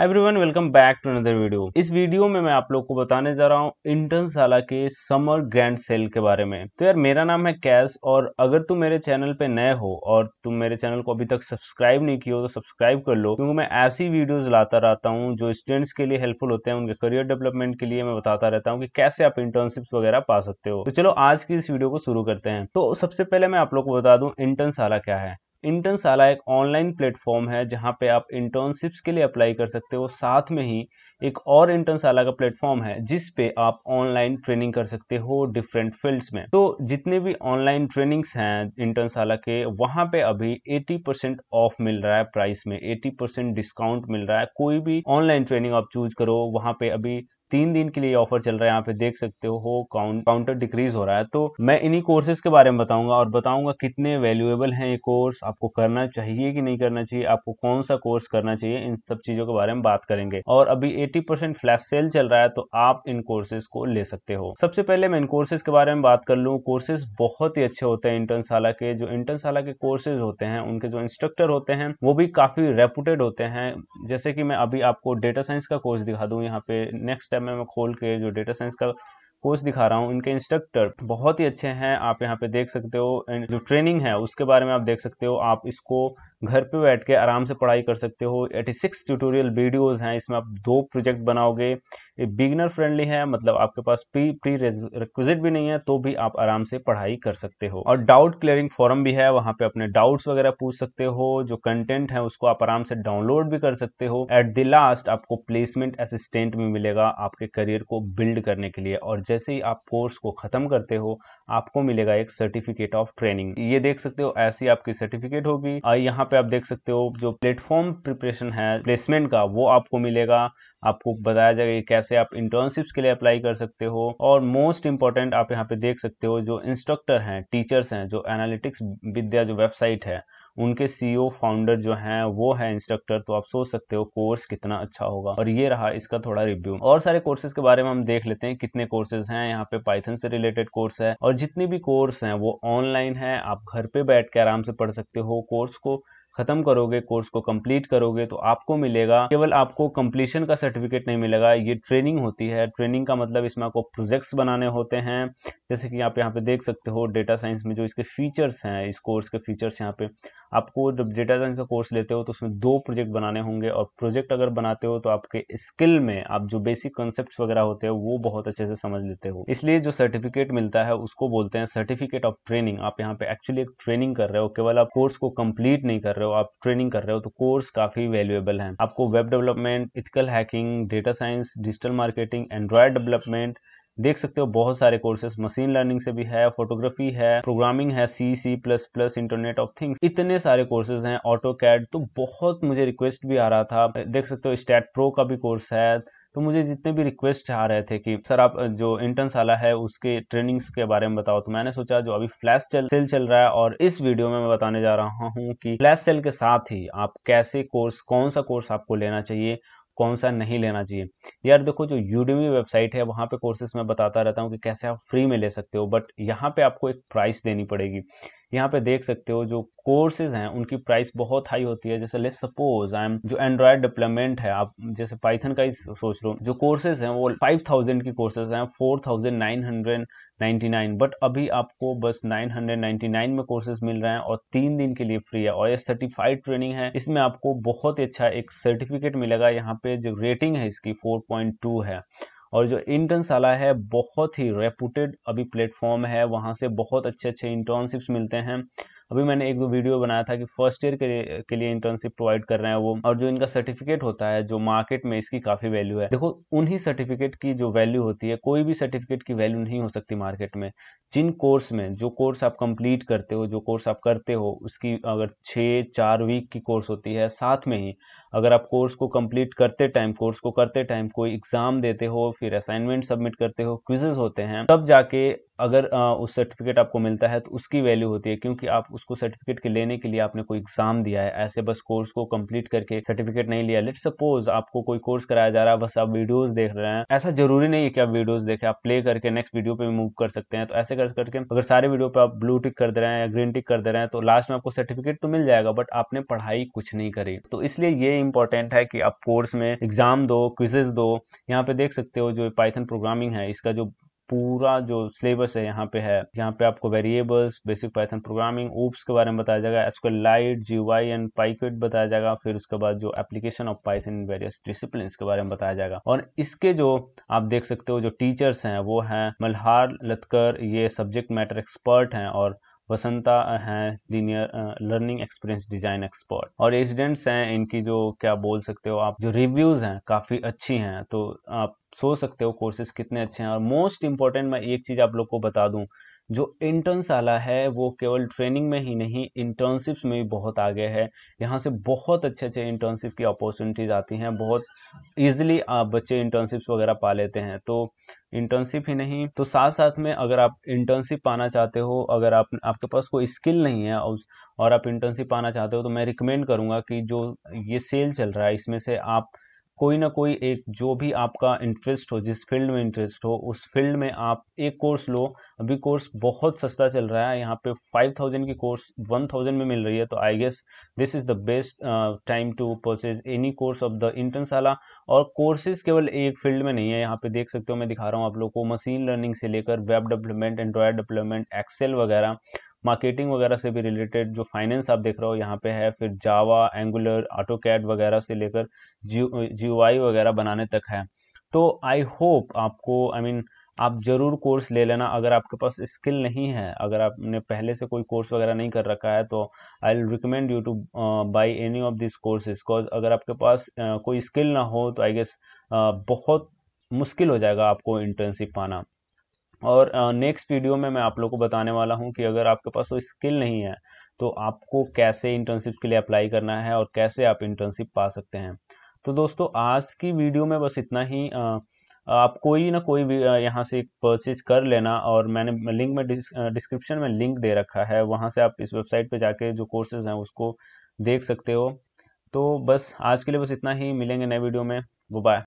everyone welcome back to another video इस video में मैं आप लोग को बताने जा रहा हूँ इंटर्न साला के समर ग्रैंड सेल के बारे में तो यार मेरा नाम है कैश और अगर तुम मेरे चैनल पे नए हो और तुम मेरे चैनल को अभी तक सब्सक्राइब नहीं किया हो तो सब्सक्राइब कर लो क्योंकि मैं ऐसी वीडियोज लाता रहता हूँ जो स्टूडेंट्स के लिए हेल्पफुल होते हैं उनके करियर डेवलपमेंट के लिए मैं बताता रहता हूँ की कैसे आप इंटर्नशिप वगैरह पा सकते हो तो चलो आज की इस वीडियो को शुरू करते हैं तो सबसे पहले मैं आप लोग को बता दूँ इंटर्न क्या है इंटर्न साला एक ऑनलाइन प्लेटफॉर्म है जहां पे आप इंटर्नशिप्स के लिए अप्लाई कर सकते हो साथ में ही एक और इंटर्न साला का प्लेटफॉर्म है जिस पे आप ऑनलाइन ट्रेनिंग कर सकते हो डिफरेंट फील्ड्स में तो जितने भी ऑनलाइन ट्रेनिंग्स हैं इंटर्न साला के वहां पे अभी 80 परसेंट ऑफ मिल रहा है प्राइस में 80 परसेंट डिस्काउंट मिल रहा है कोई भी ऑनलाइन ट्रेनिंग आप चूज करो वहां पे अभी तीन दिन के लिए ऑफर चल रहा है यहाँ पे देख सकते हो काउंटर डिक्रीज हो रहा है तो मैं इन्हीं कोर्सेज के बारे में बताऊंगा और बताऊंगा कितने वैल्यूएबल हैं ये कोर्स आपको करना चाहिए कि नहीं करना चाहिए आपको कौन सा कोर्स करना चाहिए इन सब चीजों के बारे में बात करेंगे और अभी एटी परसेंट फ्लैश सेल चल रहा है तो आप इन कोर्सेज को ले सकते हो सबसे पहले मैं इन कोर्सेज के बारे में बात कर लू कोर्सेज बहुत ही अच्छे होते हैं इंटर्न के जो इंटर्न के कोर्सेज होते हैं उनके जो इंस्ट्रक्टर होते हैं वो भी काफी रेपुटेड होते हैं जैसे कि मैं अभी आपको डेटा साइंस का कोर्स दिखा दू यहाँ पे नेक्स्ट टाइम में मैं खोल के जो डेटा साइंस का कोर्स दिखा रहा हूँ इनके इंस्ट्रक्टर बहुत ही अच्छे हैं आप यहाँ पे देख सकते हो जो ट्रेनिंग है उसके बारे में आप देख सकते हो आप इसको घर पे बैठ के आराम से पढ़ाई कर सकते हो 86 सिक्स ट्यूटोरियल वीडियोज़ हैं इसमें आप दो प्रोजेक्ट बनाओगे ये बिगनर फ्रेंडली है मतलब आपके पास प्री प्री रिक्विजिट भी नहीं है तो भी आप आराम से पढ़ाई कर सकते हो और डाउट क्लियरिंग फॉरम भी है वहाँ पे अपने डाउट्स वगैरह पूछ सकते हो जो कंटेंट है उसको आप आराम से डाउनलोड भी कर सकते हो एट द लास्ट आपको प्लेसमेंट असिस्टेंट भी मिलेगा आपके करियर को बिल्ड करने के लिए और जैसे जैसे ही आप कोर्स को ख़त्म करते हो आपको मिलेगा एक सर्टिफिकेट ऑफ ट्रेनिंग ये देख सकते हो ऐसी आपकी सर्टिफिकेट होगी यहाँ पे आप देख सकते हो जो प्लेटफॉर्म प्रिपरेशन है प्लेसमेंट का वो आपको मिलेगा आपको बताया जाएगा कैसे आप इंटर्नशिप्स के लिए अप्लाई कर सकते हो और मोस्ट इंपॉर्टेंट आप यहाँ पे देख सकते हो जो इंस्ट्रक्टर हैं टीचर्स हैं जो एनालिटिक्स विद्या जो वेबसाइट है उनके सीईओ फाउंडर e जो हैं वो है इंस्ट्रक्टर तो आप सोच सकते हो कोर्स कितना अच्छा होगा और ये रहा इसका थोड़ा रिव्यू और सारे कोर्सेज के बारे में हम देख लेते हैं कितने कोर्सेज हैं यहाँ पे पाइथन से रिलेटेड कोर्स है और जितने भी कोर्स हैं वो ऑनलाइन है आप घर पे बैठ के आराम से पढ़ सकते हो कोर्स को खत्म करोगे कोर्स को कंप्लीट करोगे तो आपको मिलेगा केवल आपको कंप्लीशन का सर्टिफिकेट नहीं मिलेगा ये ट्रेनिंग होती है ट्रेनिंग का मतलब इसमें आपको प्रोजेक्ट्स बनाने होते हैं जैसे कि आप यहाँ पे देख सकते हो डेटा साइंस में जो इसके फीचर्स हैं इस कोर्स के फीचर्स यहाँ पे आपको जब डेटा साइंस का कोर्स लेते हो तो उसमें दो प्रोजेक्ट बनाने होंगे और प्रोजेक्ट अगर बनाते हो तो आपके स्किल में आप जो बेसिक कॉन्सेप्ट वगैरह होते हैं वो बहुत अच्छे से समझ लेते हो इसलिए जो सर्टिफिकेट मिलता है उसको बोलते हैं सर्टिफिकेट ऑफ ट्रेनिंग आप यहाँ पे एक्चुअली एक ट्रेनिंग कर रहे हो केवल आप कोर्स को कंप्लीट नहीं कर रहे हो आप ट्रेनिंग कर रहे हो तो कोर्स काफी वैल्यूएबल है आपको web development ethical hacking data science digital marketing android development देख सकते हो बहुत सारे कोर्सेस मशीन लर्निंग से भी है फोटोग्राफी है प्रोग्रामिंग है C C plus plus internet of things इतने सारे कोर्सेज हैं ऑटो कैड तो बहुत मुझे रिक्वेस्ट भी आ रहा था देख सकते हो स्टैट प्रो का भी कोर्स है तो मुझे जितने भी रिक्वेस्ट आ रहे थे कि सर आप जो इंटर्न साला है उसके ट्रेनिंग्स के बारे में बताओ तो मैंने सोचा जो अभी फ्लैश सेल सेल चल रहा है और इस वीडियो में मैं बताने जा रहा हूँ कि फ्लैश सेल के साथ ही आप कैसे कोर्स कौन सा कोर्स आपको लेना चाहिए कौन सा नहीं लेना चाहिए यार देखो जो यूडीमी वेबसाइट है वहाँ पे कोर्सेज मैं बताता रहता हूँ कि कैसे आप फ्री में ले सकते हो बट यहाँ पे आपको एक प्राइस देनी पड़ेगी यहाँ पे देख सकते हो जो कोर्सेज हैं उनकी प्राइस बहुत हाई होती है जैसे लेट सपोज आई एम जो एंड्रॉयड डेवलपमेंट है आप जैसे पाइथन का ही सोच रहे हो जो कोर्सेज हैं वो फाइव थाउजेंड की कोर्सेज हैं four thousand nine hundred 99 but अभी आपको बस 999 में कोर्सेज मिल रहे हैं और तीन दिन के लिए फ्री है और ये सर्टिफाइड ट्रेनिंग है इसमें आपको बहुत ही अच्छा एक सर्टिफिकेट मिलेगा यहाँ पे जो रेटिंग है इसकी 4.2 है और जो इंटर्नशाला है बहुत ही रेपुटेड अभी प्लेटफॉर्म है वहाँ से बहुत अच्छे अच्छे इंटर्नशिप्स मिलते हैं अभी मैंने एक दो वीडियो बनाया था कि फर्स्ट ईयर के, लिए इंटर्नशिप प्रोवाइड कर रहे हैं वो और जो इनका सर्टिफिकेट होता है जो मार्केट में इसकी काफ़ी वैल्यू है देखो उन्हीं सर्टिफिकेट की जो वैल्यू होती है कोई भी सर्टिफिकेट की वैल्यू नहीं हो सकती मार्केट में जिन कोर्स में जो कोर्स आप कंप्लीट करते हो जो कोर्स आप करते हो उसकी अगर छः चार वीक की कोर्स होती है साथ में ही अगर आप कोर्स को कंप्लीट करते टाइम कोर्स को करते टाइम कोई एग्जाम देते हो फिर असाइनमेंट सबमिट करते हो क्विजेज होते हैं तब जाके अगर उस सर्टिफिकेट आपको मिलता है तो उसकी वैल्यू होती है क्योंकि आप उसको सर्टिफिकेट के लेने के लिए आपने कोई एग्जाम दिया है ऐसे बस कोर्स को कंप्लीट करके सर्टिफिकेट नहीं लिया लेट सपोज आपको कोई कोर्स कराया जा रहा है बस आप वीडियोस देख रहे हैं ऐसा जरूरी नहीं है कि आप वीडियोज देखें आप प्ले करके नेक्स्ट वीडियो पे मूव कर सकते हैं तो ऐसे कर करके अगर सारे वीडियो पे आप ब्लू टिक कर दे रहे हैं या ग्रीन टिक कर दे रहे हैं तो लास्ट में आपको सर्टिफिकेट तो मिल जाएगा बट आपने पढ़ाई कुछ नहीं करी तो इसलिए ये इंपॉर्टेंट है कि आप कोर्स में एग्जाम दो क्विजेज दो यहाँ पे देख सकते हो जो पाइथन प्रोग्रामिंग है इसका जो पूरा जो सिलेबस है यहाँ पे है यहाँ पे आपको variables basic Python programming OOPs के बारे में बताया जाएगा SQLite GUI and PyQt बताया जाएगा फिर उसके बाद जो application of Python various discipline के बारे में बताया जाएगा और इसके जो आप देख सकते हो जो टीचर्स हैं वो हैं मल्हार लतकर ये सब्जेक्ट मैटर एक्सपर्ट हैं और वसंता हैं linear learning experience design expert और एजेंट्स हैं इनकी जो क्या बोल सकते हो आप जो रिव्यूज हैं काफी अच्छी हैं तो आप सोच सकते हो कोर्सेज कितने अच्छे हैं और मोस्ट इंपॉर्टेंट मैं एक चीज आप लोग को बता दूं जो इंटर्नस आला है वो केवल ट्रेनिंग में ही नहीं इंटर्नशिप्स में भी बहुत आगे है यहाँ से बहुत अच्छे अच्छे इंटर्नशिप की अपॉर्चुनिटीज आती हैं बहुत ईजिली आप बच्चे इंटर्नशिप्स वगैरह पा लेते हैं तो इंटर्नशिप ही नहीं तो साथ साथ में अगर आप इंटर्नशिप पाना चाहते हो अगर आप आपके पास कोई स्किल नहीं है और आप इंटर्नशिप पाना चाहते हो तो मैं रिकमेंड करूंगा कि जो ये सेल चल रहा है इसमें से आप कोई ना कोई एक जो भी आपका इंटरेस्ट हो जिस फील्ड में इंटरेस्ट हो उस फील्ड में आप एक कोर्स लो अभी कोर्स बहुत सस्ता चल रहा है यहाँ पे फाइव थाउजेंड की कोर्स वन थाउजेंड में मिल रही है तो I guess this is the best time to purchase any course of the Internshala और कोर्सेज केवल एक फील्ड में नहीं है यहाँ पे देख सकते हो मैं दिखा रहा हूँ आप लोग को मशीन लर्निंग से लेकर web development android development Excel वगैरह मार्केटिंग वगैरह से भी रिलेटेड जो फाइनेंस आप देख रहे हो यहाँ पे है फिर जावा एंगुलर ऑटो कैड वगैरह से लेकर जी वगैरह बनाने तक है तो आई होप आपको आई I मीन mean, आप ज़रूर कोर्स ले लेना अगर आपके पास स्किल नहीं है अगर आपने पहले से कोई कोर्स वगैरह नहीं कर रखा है तो I recommend you to buy any of this courses cause अगर आपके पास uh, कोई स्किल ना हो तो आई गेस uh, बहुत मुश्किल हो जाएगा आपको इंटर्नशिप पाना और नेक्स्ट वीडियो में मैं आप लोग को बताने वाला हूँ कि अगर आपके पास वो स्किल नहीं है तो आपको कैसे इंटर्नशिप के लिए अप्लाई करना है और कैसे आप इंटर्नशिप पा सकते हैं तो दोस्तों आज की वीडियो में बस इतना ही आ, आप कोई ना कोई भी यहाँ से परचेज कर लेना और मैंने लिंक में डिस्क्रिप्शन में लिंक दे रखा है वहाँ से आप इस वेबसाइट पे जाके जो कोर्सेज हैं उसको देख सकते हो तो बस आज के लिए बस इतना ही मिलेंगे नए वीडियो में वो बाय